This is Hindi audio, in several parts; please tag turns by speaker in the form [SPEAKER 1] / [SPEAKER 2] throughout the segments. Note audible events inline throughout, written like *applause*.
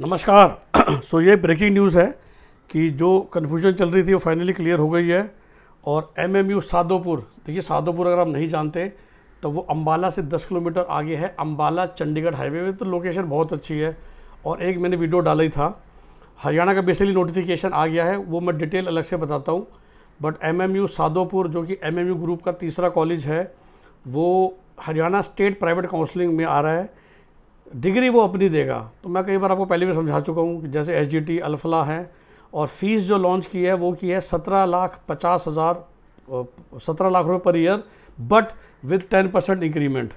[SPEAKER 1] नमस्कार सो *clears throat* ये ब्रेकिंग न्यूज़ है कि जो कन्फ्यूजन चल रही थी वो फाइनली क्लियर हो गई है और एम एम यू साधोपुर देखिए साधोपुर अगर आप नहीं जानते तो वो अम्बाला से 10 किलोमीटर आगे है अम्बाला चंडीगढ़ हाईवे में तो लोकेशन बहुत अच्छी है और एक मैंने वीडियो डाला ही था हरियाणा का बेसिकली नोटिफिकेशन आ गया है वो मैं डिटेल अलग से बताता हूँ but M M U Sadhopur जो कि एम एम यू ग्रुप का तीसरा कॉलेज है वो हरियाणा स्टेट प्राइवेट काउंसलिंग में आ रहा है डिग्री वो अपनी देगा तो मैं कई बार आपको पहले भी समझा चुका हूँ जैसे एस जी टी अल्फला है और फीस जो लॉन्च की है वो की है सत्रह लाख पचास हज़ार सत्रह लाख रुपये per year but with ten percent increment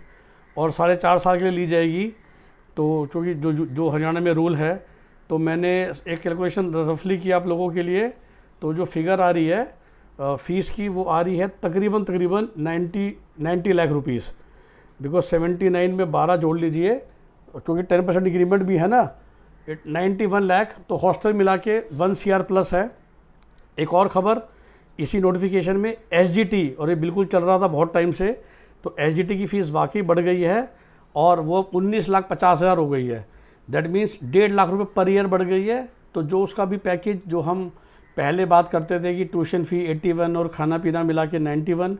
[SPEAKER 1] और साढ़े चार साल के लिए ली जाएगी तो चूँकि जो जो, हरियाणा में रूल है तो मैंने एक कैलकुलेशन रफली की आप लोगों के लिए तो जो फिगर आ रही है फ़ीस की वो आ रही है तकरीबन तकरीबन ninety ninety lakh rupees because seventy nine में बारह जोड़ लीजिए क्योंकि टेन परसेंट एग्रीमेंट भी है ना नाइन्टी वन लैख तो हॉस्टल मिला के वन सी आर प्लस है एक और खबर इसी नोटिफिकेशन में एस और ये बिल्कुल चल रहा था बहुत टाइम से तो एस की फ़ीस वाकई बढ़ गई है और वो उन्नीस लाख पचास हज़ार हो गई है दैट मीन्स डेढ़ लाख रुपये पर ईयर बढ़ गई है तो जो उसका भी पैकेज जो हम पहले बात करते थे कि ट्यूशन फ़ी वन और खाना पीना मिला के नाइन्टी वन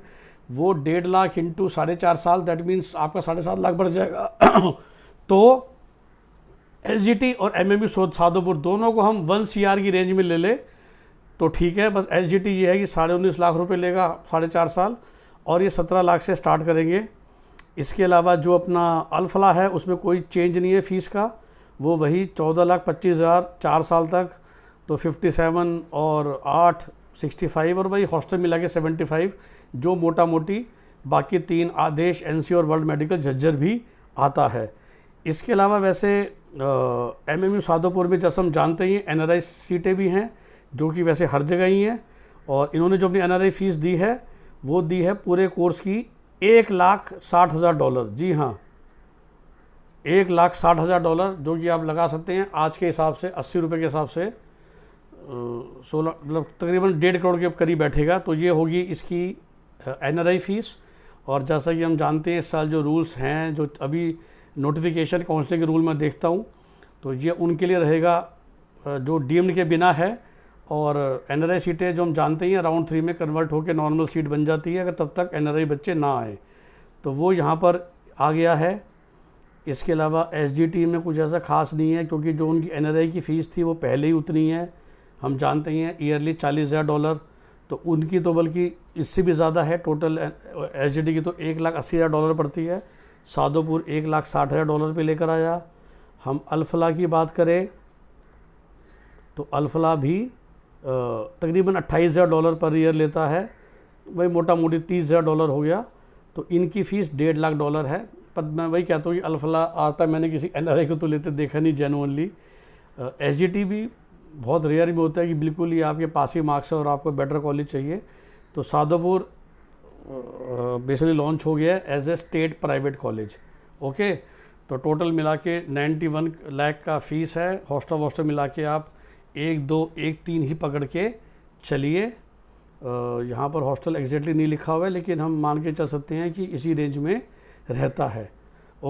[SPEAKER 1] वो डेढ़ लाख इंटू साढ़े चार साल दैट मीन्स आपका साढ़े सात लाख बढ़ जाएगा तो एस और एम शोध साधोपुर दोनों को हम वन सी की रेंज में ले लें तो ठीक है बस एस ये है कि साढ़े उन्नीस लाख रुपए लेगा साढ़े चार साल और ये सत्रह लाख से स्टार्ट करेंगे इसके अलावा जो अपना अल्फला है उसमें कोई चेंज नहीं है फ़ीस का वो वही चौदह लाख पच्चीस हज़ार चार साल तक तो फिफ्टी सेवन और आठ सिक्सटी फाइव और वही हॉस्टल मिला के सेवेंटी फाइव जो मोटा मोटी बाकी तीन आदेश एनसी और वर्ल्ड मेडिकल झज्जर भी आता है इसके अलावा वैसे एम एम यू साधोपुर में जैसे हम जानते ही एन आर आई सीटें भी हैं जो कि वैसे हर जगह ही हैं और इन्होंने जो अपनी एन आर आई फ़ीस दी है वो दी है पूरे कोर्स की एक लाख साठ हज़ार डॉलर जी हाँ एक लाख साठ हज़ार डॉलर जो कि आप लगा सकते हैं आज के हिसाब से अस्सी रुपये के हिसाब से सोलह मतलब तकरीबन डेढ़ करोड़ के करीब बैठेगा तो ये होगी इसकी एन आर आई फ़ीस और जैसा कि हम जानते हैं इस साल जो रूल्स हैं जो अभी नोटिफिकेशन काउंसलिंग के रूल में देखता हूँ तो ये उनके लिए रहेगा जो डी के बिना है और एन सीटें जो हम जानते हैं राउंड थ्री में कन्वर्ट होकर नॉर्मल सीट बन जाती है अगर तब तक एन बच्चे ना आए तो वो यहाँ पर आ गया है इसके अलावा एस में कुछ ऐसा खास नहीं है क्योंकि जो उनकी एन की फ़ीस थी वो पहले ही उतनी है हम जानते हैं ईयरली चालीस हज़ार डॉलर तो उनकी तो बल्कि इससे भी ज़्यादा है टोटल एस की तो एक लाख अस्सी हज़ार डॉलर पड़ती है सादोपुर एक लाख साठ हज़ार डॉलर पे लेकर आया हम अल्फला की बात करें तो अल्फला भी तकरीबन अट्ठाईस हज़ार डॉलर पर ईयर लेता है वही मोटा मोटी तीस हज़ार डॉलर हो गया तो इनकी फ़ीस डेढ़ लाख डॉलर है पर मैं वही कहता हूँ कि अल्फला आता मैंने किसी एन को तो लेते देखा नहीं जेनुअनली एच भी बहुत रेयर में होता है कि बिल्कुल ही आपके पास ही मार्क्स है और आपको बेटर कॉलेज चाहिए तो सादोपुर बेसिकली लॉन्च हो गया है as a state private college okay तो टोटल मिला के नाइन्टी वन लैख का फीस है हॉस्टल वॉस्टल मिला के आप एक दो एक तीन ही पकड़ के चलिए यहाँ पर हॉस्टल एग्जैक्टली नहीं लिखा हुआ है लेकिन हम मान के चल सकते हैं कि इसी रेंज में रहता है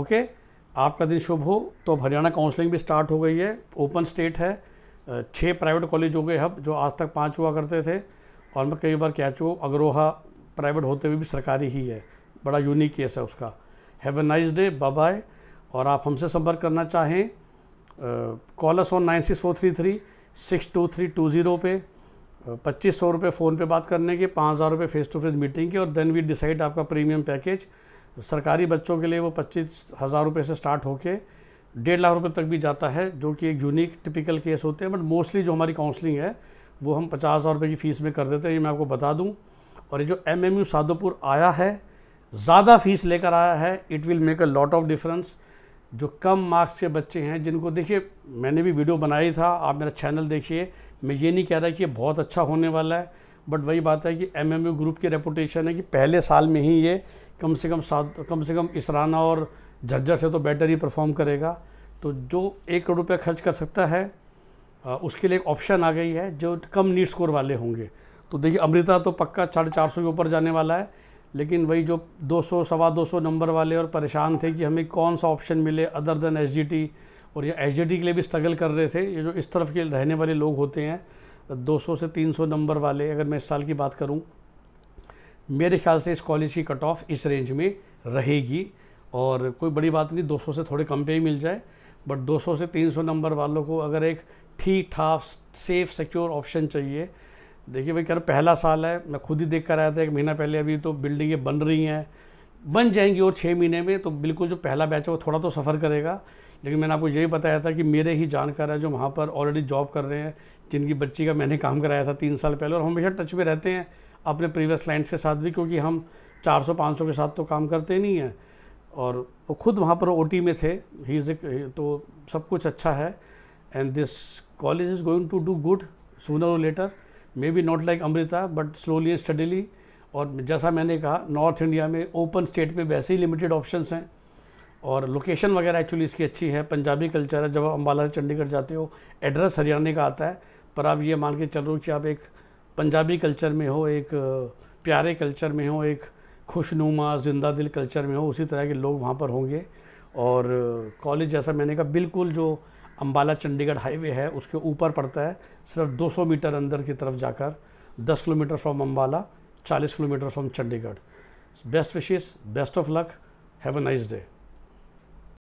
[SPEAKER 1] ओके आपका दिन शुभ हो तो अब हरियाणा काउंसलिंग भी स्टार्ट हो गई है ओपन स्टेट है छः प्राइवेट कॉलेज हो गए हब जो आज तक पाँच हुआ करते थे और मैं कई बार कह चुका अग्रोहा प्राइवेट होते हुए भी सरकारी ही है बड़ा यूनिक केस है उसका have a nice day bye और आप हमसे संपर्क करना चाहें us on nine six four three three six two three two zero पे पच्चीस सौ रुपये फ़ोन पे बात करने के पाँच हज़ार रुपये फ़ेस टू फेस मीटिंग के और देन वी डिसाइड आपका प्रीमियम पैकेज सरकारी बच्चों के लिए वो पच्चीस हज़ार रुपये से स्टार्ट होके डेढ़ लाख रुपये तक भी जाता है जो कि एक यूनिक टिपिकल केस होते हैं बट मोस्टली जो हमारी काउंसलिंग है वो हम पचास हज़ार रुपये की फ़ीस में कर देते हैं ये मैं आपको बता दूँ और ये जो एम एम यू साधोपुर आया है ज़्यादा फीस लेकर आया है it will make a lot of difference जो कम मार्क्स के बच्चे हैं जिनको देखिए मैंने भी वीडियो बनाई था आप मेरा चैनल देखिए मैं ये नहीं कह रहा कि ये बहुत अच्छा होने वाला है बट वही बात है कि एम एम यू ग्रुप की रेपुटेशन है कि पहले साल में ही ये कम से कम सात कम से कम इसराना और झज्जर से तो बेटर ही परफॉर्म करेगा तो जो एक करोड़ रुपया खर्च कर सकता है उसके लिए एक ऑप्शन आ गई है जो कम नीट स्कोर वाले होंगे तो देखिए अमृता तो पक्का साढ़े चार सौ के ऊपर जाने वाला है लेकिन वही जो दो सौ सवा दो सौ नंबर वाले और परेशान थे कि हमें कौन सा ऑप्शन मिले अदर देन एस और ये एच के लिए भी स्ट्रगल कर रहे थे ये जो इस तरफ के रहने वाले लोग होते हैं 200 से 300 नंबर वाले अगर मैं इस साल की बात करूं मेरे ख्याल से इस कॉलेज की कट ऑफ इस रेंज में रहेगी और कोई बड़ी बात नहीं 200 से थोड़े कम पे ही मिल जाए बट 200 से 300 नंबर वालों को अगर एक ठीक ठाक सेफ सिक्योर ऑप्शन चाहिए देखिए भाई कह रहे पहला साल है मैं खुद ही देख कर आया था एक महीना पहले अभी तो बिल्डिंगें बन रही हैं बन जाएंगी और छः महीने में तो बिल्कुल जो पहला बैच है वो थोड़ा तो सफ़र करेगा लेकिन मैंने आपको यही बताया था कि मेरे ही जानकार है जो वहाँ पर ऑलरेडी जॉब कर रहे हैं जिनकी बच्ची का मैंने काम कराया था तीन साल पहले और हम हमेशा टच में रहते हैं अपने प्रीवियस क्लाइंट्स के साथ भी क्योंकि हम 400 500 के साथ तो काम करते नहीं हैं और वो खुद वहाँ पर ओ में थे ही इज़ तो सब कुछ अच्छा है and this college is going to do good sooner और later may be not like Amrita but slowly and steadily और जैसा मैंने कहा नॉर्थ इंडिया में ओपन स्टेट में वैसे ही लिमिटेड ऑप्शंस हैं और लोकेशन वगैरह एक्चुअली इसकी अच्छी है पंजाबी कल्चर है जब आप अम्बाला से चंडीगढ़ जाते हो एड्रेस हरियाणा का आता है पर आप ये मान के चलो कि आप एक पंजाबी कल्चर में हो एक प्यारे कल्चर में हो एक खुशनुमा जिंदा दिल कल्चर में हो उसी तरह के लोग वहाँ पर होंगे और कॉलेज जैसा मैंने कहा बिल्कुल जो अम्बाला चंडीगढ़ हाईवे है उसके ऊपर पड़ता है सिर्फ 200 मीटर अंदर की तरफ जाकर 10 kilometre from Ambala 40 kilometre from Chandigarh best विशेष best of luck have a nice day